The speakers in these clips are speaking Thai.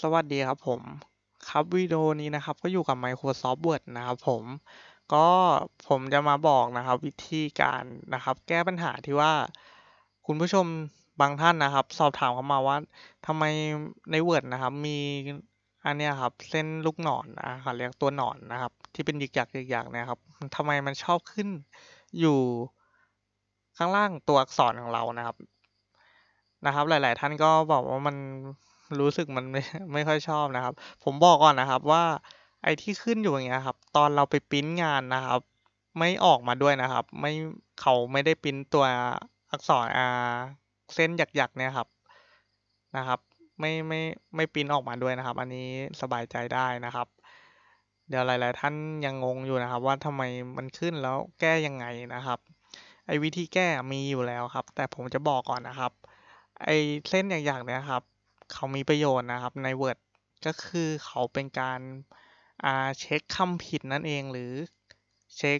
สวัสดีครับผมครับ วิดีโอนี้นะครับ ก็อยู่กับ Microsoft Word นะครับผม ก็ผมจะมาบอกนะครับวิธีการนะครับแก้ปัญหาที่ว่า คุณผู้ชมบางท่านนะครับ สอบถามเข้ามาว่าทำไมใน Word นะครับมีอันนี้ครับเส้นลูกหนอนนะครับเรียกตัวหนอนนะครับ ที่เป็นหยิกหยักหยิกหยักนะครับทำไมมันชอบขึ้นอยู่ข้างล่างตัวอักษรของเรานะครับ นะครับหลายๆ ท่านก็บอกว่ามันรู้สึกมันไม่ไม่ค่อยชอบนะครับ ผมบอกก่อนนะครับ ว่าไอ้ที่ขึ้นอยู่อย่างเงี้ยครับ ตอนเราไปปริ้นงานนะครับ ไม่ออกมาด้วยนะครับ ไม่เขาไม่ได้ปริ้นตัวอักษรอาเส้นหยักๆเนี่ยครับนะครับ ไม่ไม่ไม่ปริ้นออกมาด้วยนะครับ อันนี้สบายใจได้นะครับ เดี๋ยวหลายๆท่านยังงงอยู่นะครับ ว่าทำไมมันขึ้นแล้วแก้ยังไงนะครับ ไอ้วิธีแก้มีอยู่แล้วครับ แต่ผมจะบอกก่อนนะครับ ไอ้เส้นหยักๆเนี่ยครับเขามีประโยชน์นะครับใน Word ก็คือเขาเป็นการาเช็คคำผิดนั่นเองหรือเช็ค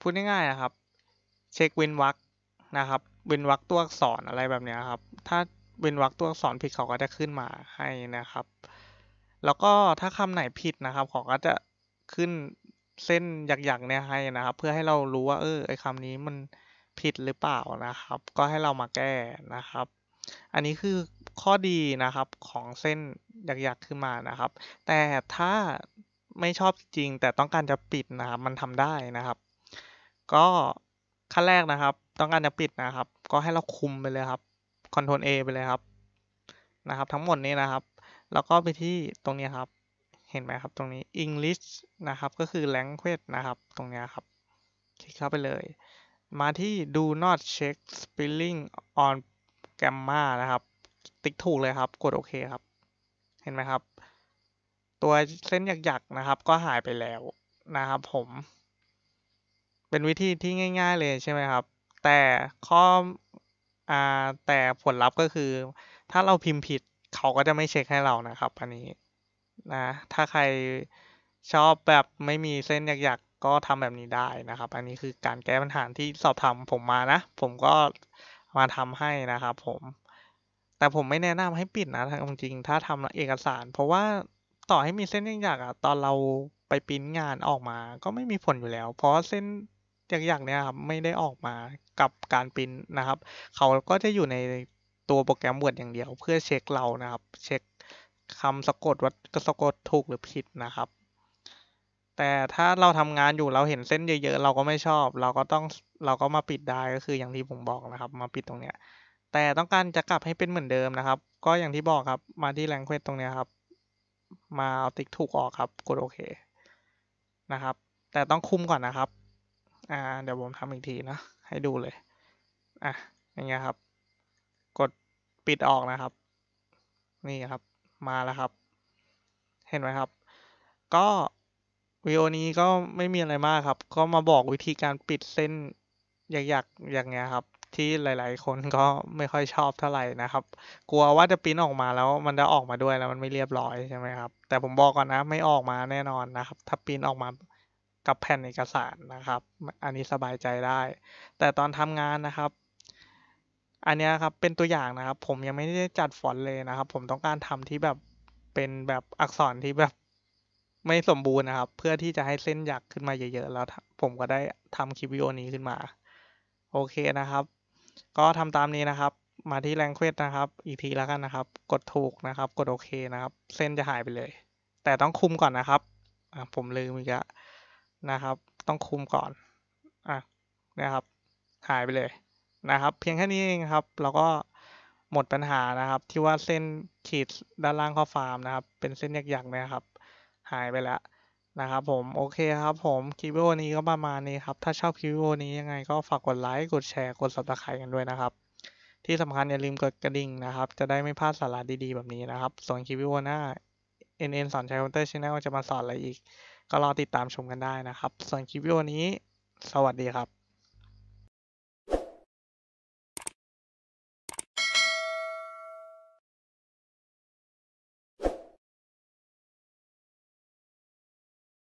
พูดง่าย ๆนะครับเช็คเว้นวรรคนะครับเว้นวรรคตัวอักษรอะไรแบบนี้ครับ ถ้าเว้นวรรคตัวอักษรผิดเขาก็จะขึ้นมาให้นะครับ แล้วก็ถ้าคำไหนผิดนะครับเขาก็จะขึ้นเส้นหยักๆ เนี่ยให้นะครับ เพื่อให้เรารู้ว่าเออไอคำนี้มันผิดหรือเปล่านะครับ ก็ให้เรามาแก้นะครับอันนี้คือข้อดีนะครับของเส้นหยักๆขึ้นมานะครับ แต่ถ้าไม่ชอบจริง แต่ต้องการจะปิดนะครับ มันทำได้นะครับ ก็ขั้นแรกนะครับ ต้องการจะปิดนะครับ ก็ให้เราคุมไปเลยครับ Ctrl A ไปเลยครับ นะครับ ทั้งหมดนี้นะครับ แล้วก็ไปที่ตรงนี้ครับ เห็นไหมครับตรงนี้ English นะครับ ก็คือ language นะครับตรงนี้ครับ คลิกเข้าไปเลย มาที่ do not check spelling on แกมมานะครับ ติ๊กถูกเลยครับ กดโอเคครับ เห็นไหมครับ ตัวเส้นหยักๆ นะครับ ก็หายไปแล้วนะครับ ผม เป็นวิธีที่ง่ายๆ เลยใช่ไหมครับ แต่ข้ออ่าแต่ผลลัพธ์ก็คือ ถ้าเราพิมพ์ผิดเขาก็จะไม่เช็คให้เรานะครับ อันนี้ นะ ถ้าใครชอบแบบไม่มีเส้นหยักๆ ก็ทำแบบนี้ได้นะครับ อันนี้คือการแก้ปัญหาที่สอบทำผมมานะ ผมก็มาทำให้นะครับ ผม แต่ผมไม่แนะนำให้ปิดนะทางจริง ถ้าทำเอกสาร เพราะว่าต่อให้มีเส้นอยากๆอ่ะตอนเราไปปริ้นงานออกมา ก็ไม่มีผลอยู่แล้ว เพราะเส้นอย่าๆเนี่ยครับไม่ได้ออกมากับการปริ้นนะครับ เขาก็จะอยู่ในตัวโปรแกรมบว r อย่างเดียว เพื่อเช็คเรานะครับ เช็คคำสะกดว่าสะกดถูกหรือผิดนะครับแต่ถ้าเราทำงานอยู่เราเห็นเส้นเยอะๆ เราก็ไม่ชอบ เราก็ต้องเราก็มาปิดได้ก็คืออย่างที่ผมบอกนะครับ มาปิดตรงเนี้ย แต่ต้องการจะกลับให้เป็นเหมือนเดิมนะครับ ก็อย่างที่บอกครับ มาที่แรงเควสตรงเนี้ยครับ มาเอาติ๊กถูกออกครับ กดโอเคนะครับ แต่ต้องคุมก่อนนะครับอ่าเดี๋ยวผมทำอีกทีนะ ให้ดูเลยอ่ะอย่างเงี้ยครับ กดปิดออกนะครับ นี่ครับ มาแล้วครับ เห็นไหมครับ ก็วิดีโอนี้ก็ไม่มีอะไรมากครับ ก็มาบอกวิธีการปิดเส้นอยากๆอย่างเงี้ยครับ ที่หลายๆ คนก็ไม่ค่อยชอบเท่าไหร่นะครับ กลัวว่าจะปิ้นออกมาแล้ว มันจะออกมาด้วยแล้วมันไม่เรียบร้อยใช่ไหมครับแต่ผมบอกก่อนนะไม่ออกมาแน่นอนนะครับ ถ้าปิ้นออกมากับแผ่นเอกสารนะครับ อันนี้สบายใจได้ แต่ตอนทำงานนะครับ อันนี้ครับเป็นตัวอย่างนะครับ ผมยังไม่ได้จัดฟอนต์เลยนะครับ ผมต้องการทำที่แบบเป็นแบบอักษรที่แบบไม่สมบูรณ์นะครับ เพื่อที่จะให้เส้นหยักขึ้นมาเยอะๆแล้ว ผมก็ได้ทำคลิปวิดีโอนี้ขึ้นมาโอเคนะครับ ก็ทำตามนี้นะครับ มาที่แรงเควสนะครับ อีกทีแล้วกันนะครับ กดถูกนะครับ กดโอเคนะครับ เส้นจะหายไปเลย แต่ต้องคุมก่อนนะครับ ผมลืมอีกแล้วนะครับ ต้องคุมก่อนอ่ะนะครับ หายไปเลยนะครับ เพียงแค่นี้เองครับ เราก็หมดปัญหานะครับ ที่ว่าเส้นขีดด้านล่างข้อฟาร์มนะครับ เป็นเส้นหยักๆนะครับหายไปแล้ว นะครับ ผมโอเคครับผมคลิปวิดีโอนี้ก็ประมาณนี้ครับถ้าชอบคลิปวิดีโอนี้ยังไงก็ฝากกดไลค์กดแชร์กด subscribe กันด้วยนะครับ ที่สำคัญอย่าลืมกดกระดิ่งนะครับจะได้ไม่พลาดสาระดีๆแบบนี้นะครับส่วนคลิปวิดีโอหน้า NN สอนใช้คอมพิวเตอร์ชแนลจะมาสอนอะไรอีก ก็รอติดตามชมกันได้นะครับส่วนคลิปวิดีโอนี้สวัสดีครับ